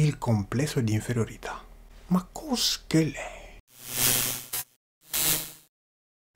il complesso di inferiorità. Ma cos'è lei?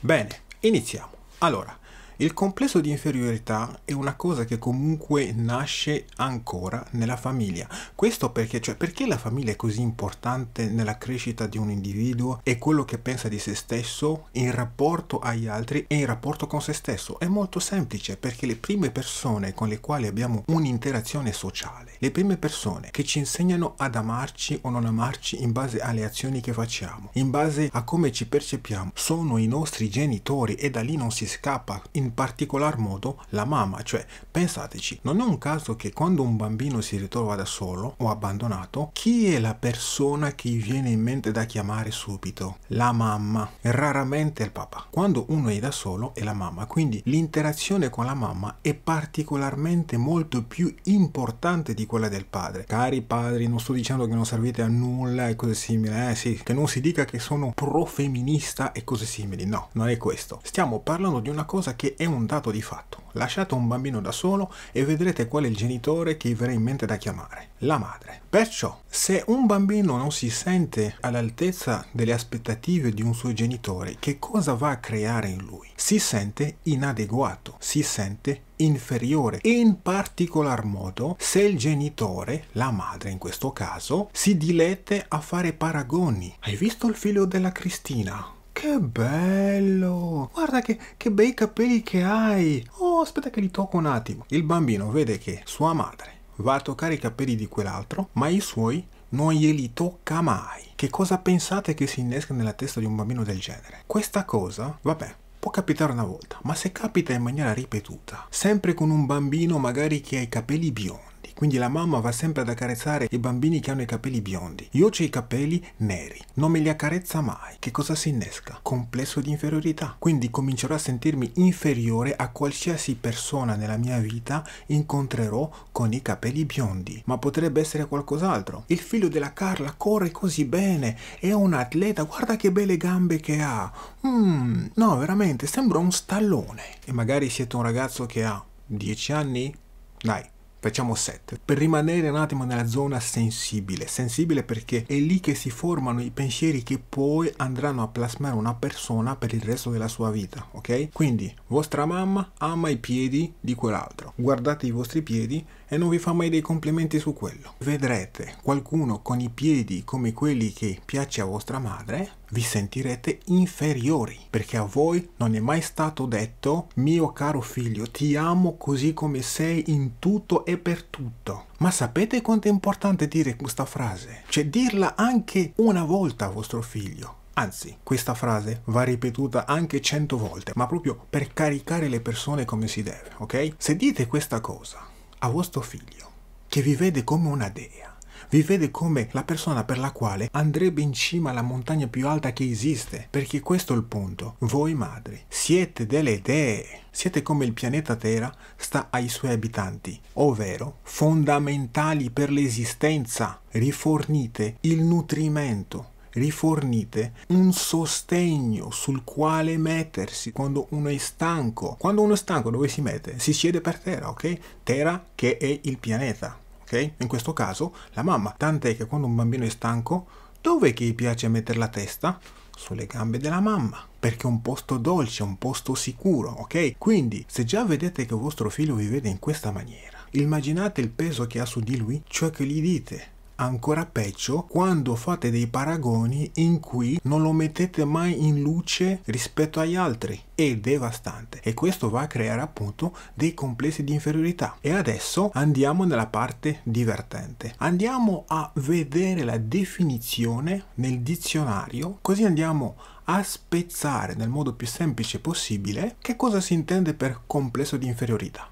Bene, iniziamo. Allora, il complesso di inferiorità è una cosa che comunque nasce ancora nella famiglia. Questo perché, cioè, perché la famiglia è così importante nella crescita di un individuo e quello che pensa di se stesso in rapporto agli altri e in rapporto con se stesso? È molto semplice perché le prime persone con le quali abbiamo un'interazione sociale, le prime persone che ci insegnano ad amarci o non amarci in base alle azioni che facciamo, in base a come ci percepiamo, sono i nostri genitori e da lì non si scappa. In in particolar modo la mamma, cioè pensateci, non è un caso che quando un bambino si ritrova da solo o abbandonato, chi è la persona che gli viene in mente da chiamare subito? La mamma, raramente il papà. Quando uno è da solo è la mamma, quindi l'interazione con la mamma è particolarmente molto più importante di quella del padre. Cari padri, non sto dicendo che non servite a nulla e cose simili, eh sì, che non si dica che sono pro femminista e cose simili, no, non è questo. Stiamo parlando di una cosa che è un dato di fatto. Lasciate un bambino da solo e vedrete qual è il genitore che vi verrà in mente da chiamare, la madre. Perciò, se un bambino non si sente all'altezza delle aspettative di un suo genitore, che cosa va a creare in lui? Si sente inadeguato, si sente inferiore e in particolar modo se il genitore, la madre in questo caso, si dilette a fare paragoni. Hai visto il figlio della Cristina? Che bello! Guarda che, che bei capelli che hai! Oh, aspetta che li tocco un attimo. Il bambino vede che sua madre va a toccare i capelli di quell'altro, ma i suoi non glieli tocca mai. Che cosa pensate che si innesca nella testa di un bambino del genere? Questa cosa, vabbè, può capitare una volta, ma se capita in maniera ripetuta, sempre con un bambino magari che ha i capelli biondi, neri, quindi la mamma va sempre ad accarezzare i bambini che hanno i capelli biondi. Io ho i capelli neri, non me li accarezza mai. Che cosa si innesca? Complesso di inferiorità. Quindi comincerò a sentirmi inferiore a qualsiasi persona nella mia vita incontrerò con i capelli biondi. Ma potrebbe essere qualcos'altro. Il figlio della Carla corre così bene, è un atleta, guarda che belle gambe che ha. Mm, no, veramente, sembra un stallone. E magari siete un ragazzo che ha 10 anni? Dai, facciamo 7, per rimanere un attimo nella zona sensibile, sensibile perché è lì che si formano i pensieri che poi andranno a plasmare una persona per il resto della sua vita, ok? Quindi vostra mamma ama i piedi di quell'altro, guardate i vostri piedi e non vi fa mai dei complimenti su quello. Vedrete qualcuno con i piedi come quelli che piace a vostra madre, vi sentirete inferiori, perché a voi non è mai stato detto mio caro figlio, ti amo così come sei in tutto e per tutto. Ma sapete quanto è importante dire questa frase? Cioè dirla anche una volta a vostro figlio. Anzi, questa frase va ripetuta anche cento volte, ma proprio per caricare le persone come si deve, ok? Se dite questa cosa a vostro figlio, che vi vede come una dea, vi vede come la persona per la quale andrebbe in cima alla montagna più alta che esiste, perché questo è il punto. Voi madri siete delle dee, siete come il pianeta Terra sta ai suoi abitanti, ovvero fondamentali per l'esistenza. Rifornite il nutrimento, rifornite un sostegno sul quale mettersi quando uno è stanco. Quando uno è stanco dove si mette? Si siede per terra, ok? Terra che è il pianeta, ok? In questo caso la mamma. Tant'è che quando un bambino è stanco, dove gli piace mettere la testa? Sulle gambe della mamma perché è un posto dolce, un posto sicuro, ok? Quindi, se già vedete che vostro figlio vi vede in questa maniera, immaginate il peso che ha su di lui ciò che gli dite ancora peggio quando fate dei paragoni in cui non lo mettete mai in luce rispetto agli altri è devastante e questo va a creare appunto dei complessi di inferiorità e adesso andiamo nella parte divertente andiamo a vedere la definizione nel dizionario così andiamo a spezzare nel modo più semplice possibile che cosa si intende per complesso di inferiorità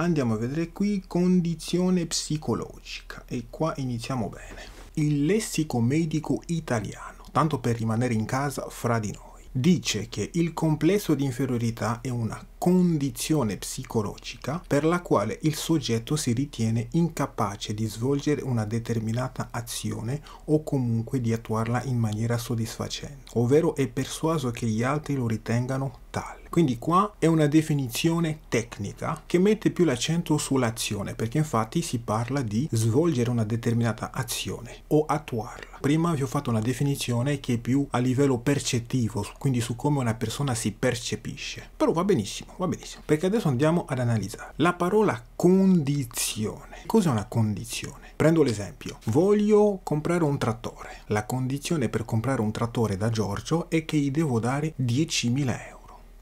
andiamo a vedere qui condizione psicologica e qua iniziamo bene. Il lessico medico italiano, tanto per rimanere in casa fra di noi, dice che il complesso di inferiorità è una condizione psicologica per la quale il soggetto si ritiene incapace di svolgere una determinata azione o comunque di attuarla in maniera soddisfacente, ovvero è persuaso che gli altri lo ritengano mentale. Quindi qua è una definizione tecnica che mette più l'accento sull'azione, perché infatti si parla di svolgere una determinata azione o attuarla. Prima vi ho fatto una definizione che è più a livello percettivo, quindi su come una persona si percepisce. Però va benissimo, va benissimo, perché adesso andiamo ad analizzare. La parola condizione. Cos'è una condizione? Prendo l'esempio. Voglio comprare un trattore. La condizione per comprare un trattore da Giorgio è che gli devo dare 10.000 euro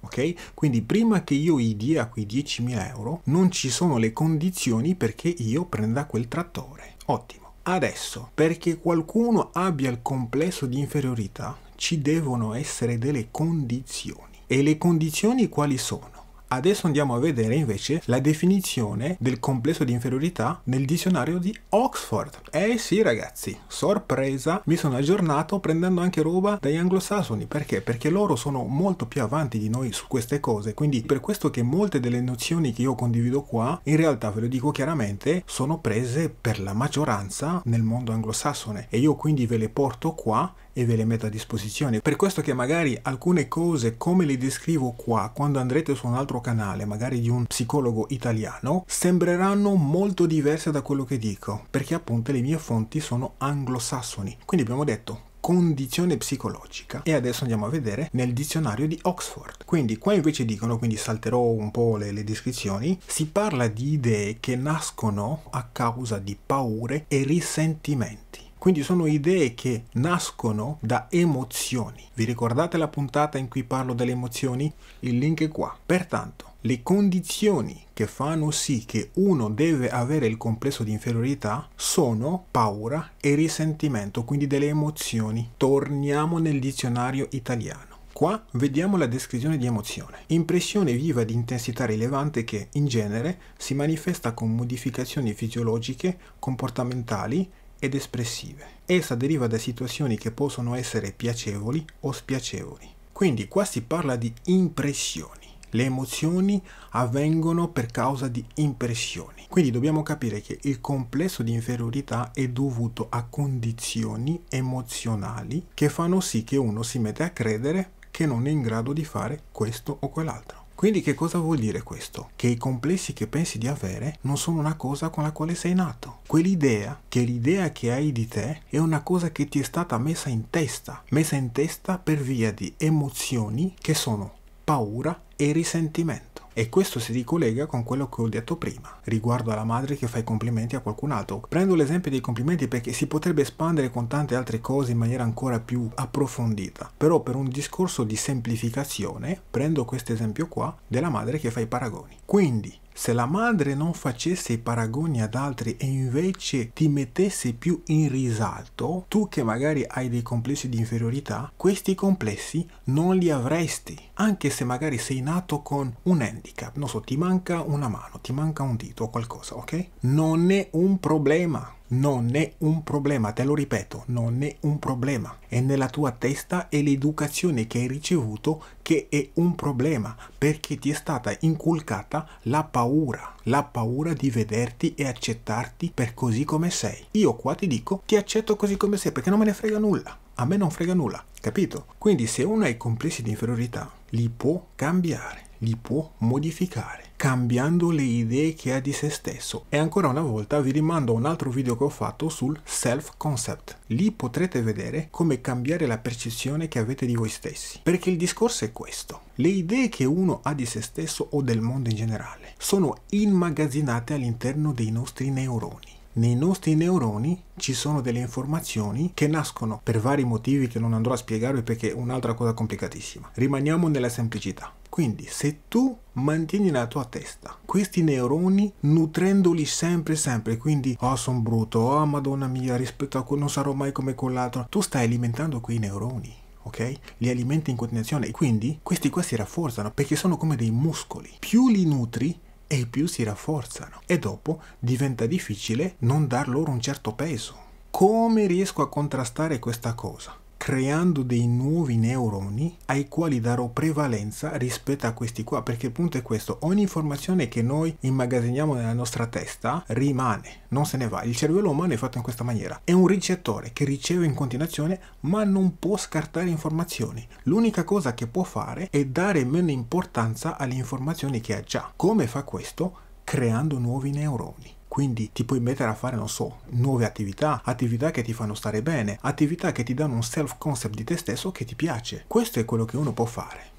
ok? Quindi prima che io gli dia quei 10.000 euro non ci sono le condizioni perché io prenda quel trattore. Ottimo. Adesso, perché qualcuno abbia il complesso di inferiorità, ci devono essere delle condizioni. E le condizioni quali sono? Adesso andiamo a vedere invece la definizione del complesso di inferiorità nel dizionario di Oxford. Eh sì ragazzi, sorpresa, mi sono aggiornato prendendo anche roba dagli anglosassoni. Perché? Perché loro sono molto più avanti di noi su queste cose, quindi per questo che molte delle nozioni che io condivido qua, in realtà ve lo dico chiaramente, sono prese per la maggioranza nel mondo anglosassone e io quindi ve le porto qua e ve le metto a disposizione. Per questo che magari alcune cose come le descrivo qua, quando andrete su un altro canale, magari di un psicologo italiano, sembreranno molto diverse da quello che dico, perché appunto le mie fonti sono anglosassoni. Quindi abbiamo detto condizione psicologica e adesso andiamo a vedere nel dizionario di Oxford. Quindi qua invece dicono, quindi salterò un po' le, le, descrizioni, si parla di idee che nascono a causa di paure e risentimenti quindi sono idee che nascono da emozioni. Vi ricordate la puntata in cui parlo delle emozioni? Il link è qua. Pertanto, le condizioni che fanno sì che uno deve avere il complesso di inferiorità sono paura e risentimento, quindi delle emozioni. Torniamo nel dizionario italiano. Qua vediamo la descrizione di emozione. Impressione viva di intensità rilevante che, in genere, si manifesta con modificazioni fisiologiche, comportamentali ed espressive. Essa deriva da situazioni che possono essere piacevoli o spiacevoli. Quindi qua si parla di impressioni. Le emozioni avvengono per causa di impressioni. Quindi dobbiamo capire che il complesso di inferiorità è dovuto a condizioni emozionali che fanno sì che uno si mette a credere che non è in grado di fare questo o quell'altro. Quindi che cosa vuol dire questo? Che i complessi che pensi di avere non sono una cosa con la quale sei nato. Quell'idea, che l'idea che hai di te è una cosa che ti è stata messa in testa, messa in testa per via di emozioni che sono paura e risentimento. E questo si ricollega con quello che ho detto prima, riguardo alla madre che fa i complimenti a qualcun altro. Prendo l'esempio dei complimenti perché si potrebbe espandere con tante altre cose in maniera ancora più approfondita. Però per un discorso di semplificazione prendo questo esempio qua della madre che fa i paragoni. Quindi se la madre non facesse i paragoni ad altri e invece ti mettesse più in risalto, tu che magari hai dei complessi di inferiorità, questi complessi non li avresti, anche se magari sei nato con un handicap, non so, ti manca una mano, ti manca un dito o qualcosa, ok? Non è un problema. Non è un problema, te lo ripeto, non è un problema. È nella tua testa e l'educazione che hai ricevuto che è un problema, perché ti è stata inculcata la paura, la paura di vederti e accettarti per così come sei. Io qua ti dico, ti accetto così come sei perché non me ne frega nulla. A me non frega nulla, capito? Quindi se uno ha i complessi di inferiorità, li può cambiare, li può modificare cambiando le idee che ha di se stesso. E ancora una volta vi rimando a un altro video che ho fatto sul self-concept. Lì potrete vedere come cambiare la percezione che avete di voi stessi. Perché il discorso è questo. Le idee che uno ha di se stesso o del mondo in generale sono immagazzinate all'interno dei nostri neuroni nei nostri neuroni ci sono delle informazioni che nascono per vari motivi che non andrò a spiegarvi perché è un'altra cosa complicatissima. Rimaniamo nella semplicità. Quindi se tu mantieni la tua testa questi neuroni nutrendoli sempre sempre quindi oh sono brutto oh madonna mia rispetto a quello non sarò mai come quell'altro tu stai alimentando quei neuroni ok? Li alimenti in continuazione e quindi questi qua si rafforzano perché sono come dei muscoli. Più li nutri e più si rafforzano e dopo diventa difficile non dar loro un certo peso. Come riesco a contrastare questa cosa? creando dei nuovi neuroni ai quali darò prevalenza rispetto a questi qua, perché il punto è questo, ogni informazione che noi immagazziniamo nella nostra testa rimane, non se ne va. Il cervello umano è fatto in questa maniera, è un ricettore che riceve in continuazione ma non può scartare informazioni. L'unica cosa che può fare è dare meno importanza alle informazioni che ha già. Come fa questo? Creando nuovi neuroni quindi ti puoi mettere a fare, non so, nuove attività, attività che ti fanno stare bene, attività che ti danno un self concept di te stesso che ti piace. Questo è quello che uno può fare.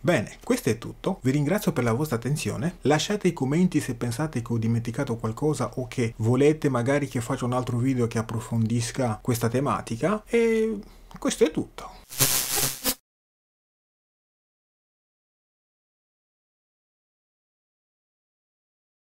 Bene, questo è tutto, vi ringrazio per la vostra attenzione, lasciate i commenti se pensate che ho dimenticato qualcosa o che volete magari che faccia un altro video che approfondisca questa tematica e questo è tutto.